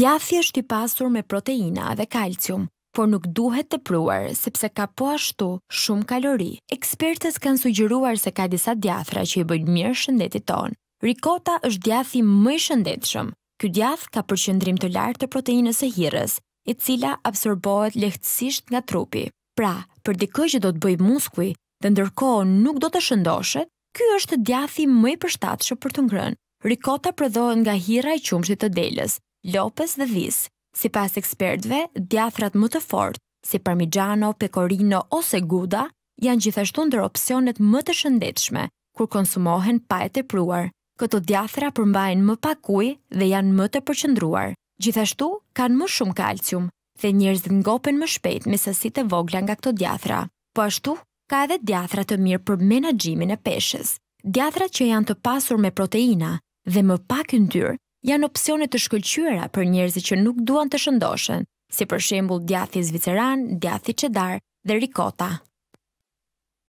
Djathi është i pasur me proteina dhe kalcium, por nuk duhet të pruar, sepse ka po ashtu shumë kalori. Ekspertës kanë sugjeruar se ka disa djathra që i bëjnë mirë shëndetit tonë. Rikota është djathi më i shëndetshëm. Ky djath ka përqendrim të lartë të proteinës së hirës, e cila absorbohet lehtësisht nga trupi. Pra, për dikë që do të bëj muskuj, dhe ndërkohë nuk do të shëndoshet, ky është djathi më i përshtatshëm për të ngrënë. Rikota prodhohet nga hira e qumshit të delës, lopës dhe dhisë. Si pas ekspertve, djathrat më të fort, si parmigiano, pecorino ose guda, janë gjithashtu ndër opcionet më të shëndetshme, kur konsumohen pa e të pruar. Këto djathra përmbajnë më pak kuj dhe janë më të përqëndruar. Gjithashtu, kanë më shumë kalcium dhe njerëzit ngopen më shpejt me sasit e vogla nga këto djathra. Po ashtu, ka edhe djathra të mirë për menagjimin e peshës. Djathra që janë të pasur me proteina dhe më pak yndyrë janë opsione të shkëllqyra për njerëzi që nuk duan të shëndoshen, si për shembul djathi zviceran, djathi qedar dhe rikota.